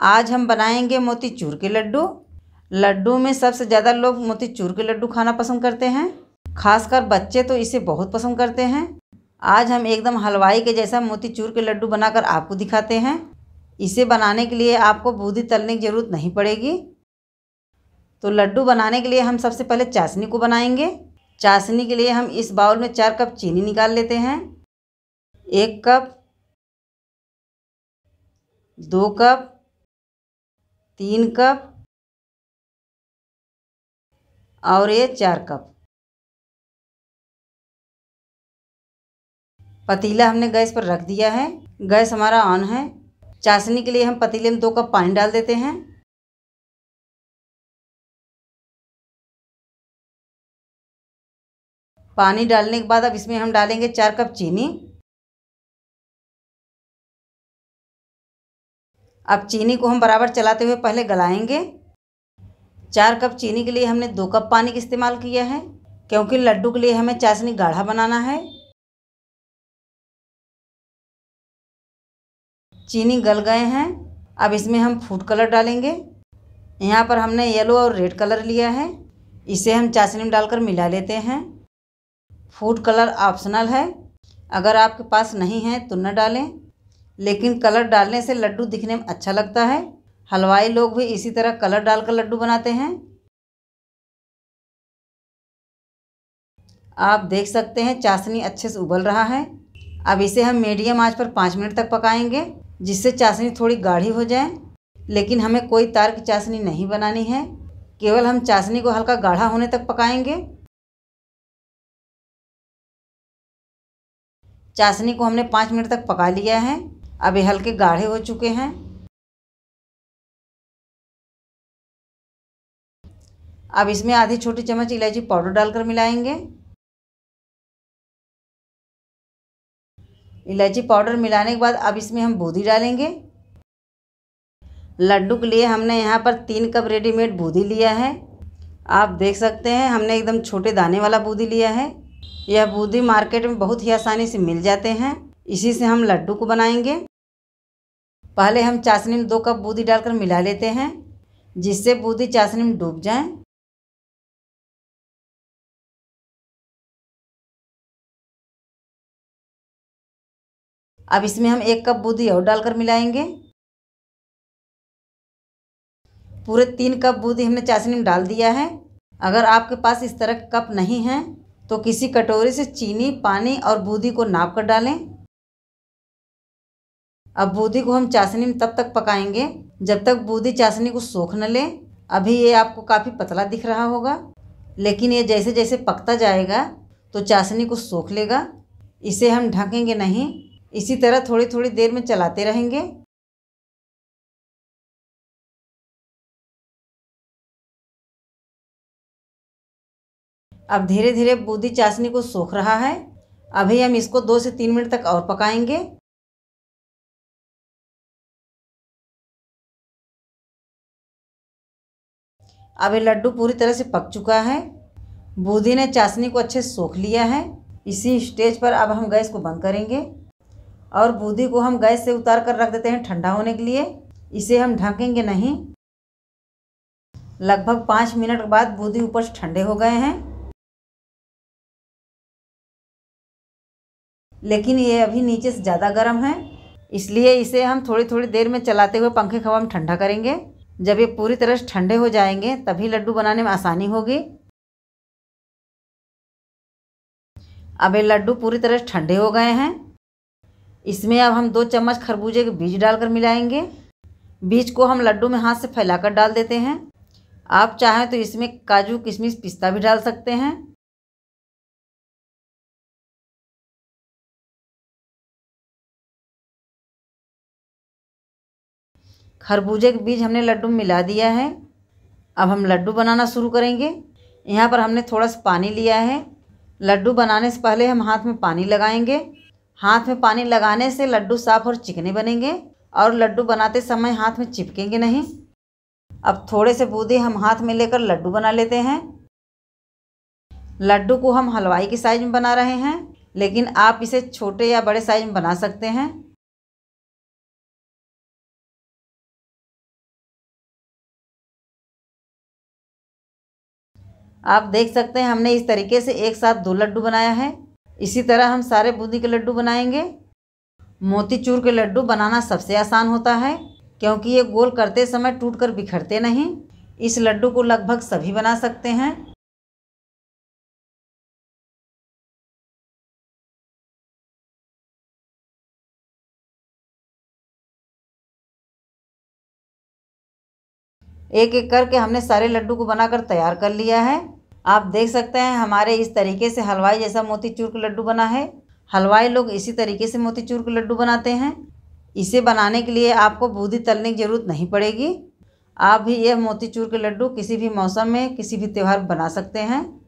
आज हम बनाएंगे मोतीचूर के लड्डू लड्डू में सबसे ज़्यादा लोग मोतीचूर के लड्डू खाना पसंद करते हैं खासकर बच्चे तो इसे बहुत पसंद करते हैं आज हम एकदम हलवाई के जैसा मोतीचूर के लड्डू बनाकर आपको दिखाते हैं इसे बनाने के लिए आपको बूंदी तलने की ज़रूरत नहीं पड़ेगी तो लड्डू बनाने के लिए हम सबसे पहले चाशनी को बनाएंगे चाशनी के लिए हम इस बाउल में चार कप चीनी निकाल लेते हैं एक कप दो कप तीन कप और ये चार कप पतीला हमने गैस पर रख दिया है गैस हमारा ऑन है चाशनी के लिए हम पतीले में दो कप पानी डाल देते हैं पानी डालने के बाद अब इसमें हम डालेंगे चार कप चीनी अब चीनी को हम बराबर चलाते हुए पहले गलाएंगे चार कप चीनी के लिए हमने दो कप पानी का इस्तेमाल किया है क्योंकि लड्डू के लिए हमें चाशनी गाढ़ा बनाना है चीनी गल गए हैं अब इसमें हम फूड कलर डालेंगे यहाँ पर हमने येलो और रेड कलर लिया है इसे हम चाशनी में डालकर मिला लेते हैं फूड कलर ऑप्शनल है अगर आपके पास नहीं है तो न डालें लेकिन कलर डालने से लड्डू दिखने में अच्छा लगता है हलवाई लोग भी इसी तरह कलर डालकर लड्डू बनाते हैं आप देख सकते हैं चाशनी अच्छे से उबल रहा है अब इसे हम मीडियम आंच पर पाँच मिनट तक पकाएंगे जिससे चाशनी थोड़ी गाढ़ी हो जाए लेकिन हमें कोई तार की चाशनी नहीं बनानी है केवल हम चाशनी को हल्का गाढ़ा होने तक पकाएंगे चाशनी को हमने पाँच मिनट तक पका लिया है अब ये हल्के गाढ़े हो चुके हैं अब इसमें आधी छोटी चम्मच इलायची पाउडर डालकर मिलाएंगे इलायची पाउडर मिलाने के बाद अब इसमें हम बूंदी डालेंगे लड्डू के लिए हमने यहाँ पर तीन कप रेडीमेड बूंदी लिया है आप देख सकते हैं हमने एकदम छोटे दाने वाला बूंदी लिया है यह बूंदी मार्केट में बहुत ही आसानी से मिल जाते हैं इसी से हम लड्डू को बनाएंगे पहले हम चाशनी में दो कप बूंदी डालकर मिला लेते हैं जिससे बूंदी चाशनी में डूब जाए अब इसमें हम एक कप बूंदी और डालकर मिलाएंगे पूरे तीन कप बूंदी हमने चाशनी में डाल दिया है अगर आपके पास इस तरह के कप नहीं हैं तो किसी कटोरी से चीनी पानी और बूंदी को नाप कर डालें अब बूंदी को हम चाशनी में तब तक पकाएंगे जब तक बूंदी चाशनी को सोख न ले अभी ये आपको काफ़ी पतला दिख रहा होगा लेकिन ये जैसे जैसे पकता जाएगा तो चाशनी को सोख लेगा इसे हम ढकेंगे नहीं इसी तरह थोड़ी थोड़ी देर में चलाते रहेंगे अब धीरे धीरे बूंदी चाशनी को सोख रहा है अभी हम इसको दो से तीन मिनट तक और पकाएंगे अब ये लड्डू पूरी तरह से पक चुका है बूंदी ने चाशनी को अच्छे से सोख लिया है इसी स्टेज पर अब हम गैस को बंद करेंगे और बूंदी को हम गैस से उतार कर रख देते हैं ठंडा होने के लिए इसे हम ढकेंगे नहीं लगभग पाँच मिनट के बाद बूंदी ऊपर से ठंडे हो गए हैं लेकिन ये अभी नीचे से ज़्यादा गर्म है इसलिए इसे हम थोड़ी थोड़ी देर में चलाते हुए पंखे हवा में ठंडा करेंगे जब ये पूरी तरह से ठंडे हो जाएंगे तभी लड्डू बनाने में आसानी होगी अब ये लड्डू पूरी तरह से ठंडे हो गए हैं इसमें अब हम दो चम्मच खरबूजे के बीज डालकर मिलाएंगे बीज को हम लड्डू में हाथ से फैलाकर डाल देते हैं आप चाहें तो इसमें काजू किशमिश पिस्ता भी डाल सकते हैं खरबूजे के बीज हमने लड्डू मिला दिया है अब हम लड्डू बनाना शुरू करेंगे यहाँ पर हमने थोड़ा सा पानी लिया है लड्डू बनाने से पहले हम हाथ में पानी लगाएंगे हाथ में पानी लगाने से लड्डू साफ़ और चिकने बनेंगे और लड्डू बनाते समय हाथ में चिपकेंगे नहीं अब थोड़े से बूंदे हम हाथ में लेकर लड्डू बना लेते हैं लड्डू को हम हलवाई के साइज में बना रहे हैं लेकिन आप इसे छोटे या बड़े साइज में बना सकते हैं आप देख सकते हैं हमने इस तरीके से एक साथ दो लड्डू बनाया है इसी तरह हम सारे बूंदी के लड्डू बनाएंगे मोतीचूर के लड्डू बनाना सबसे आसान होता है क्योंकि ये गोल करते समय टूट कर बिखरते नहीं इस लड्डू को लगभग सभी बना सकते हैं एक एक करके हमने सारे लड्डू को बनाकर तैयार कर लिया है आप देख सकते हैं हमारे इस तरीके से हलवाई जैसा मोतीचूर का लड्डू बना है हलवाई लोग इसी तरीके से मोतीचूर का लड्डू बनाते हैं इसे बनाने के लिए आपको बूंदी तलने की ज़रूरत नहीं पड़ेगी आप भी यह मोतीचूर के लड्डू किसी भी मौसम में किसी भी त्यौहार बना सकते हैं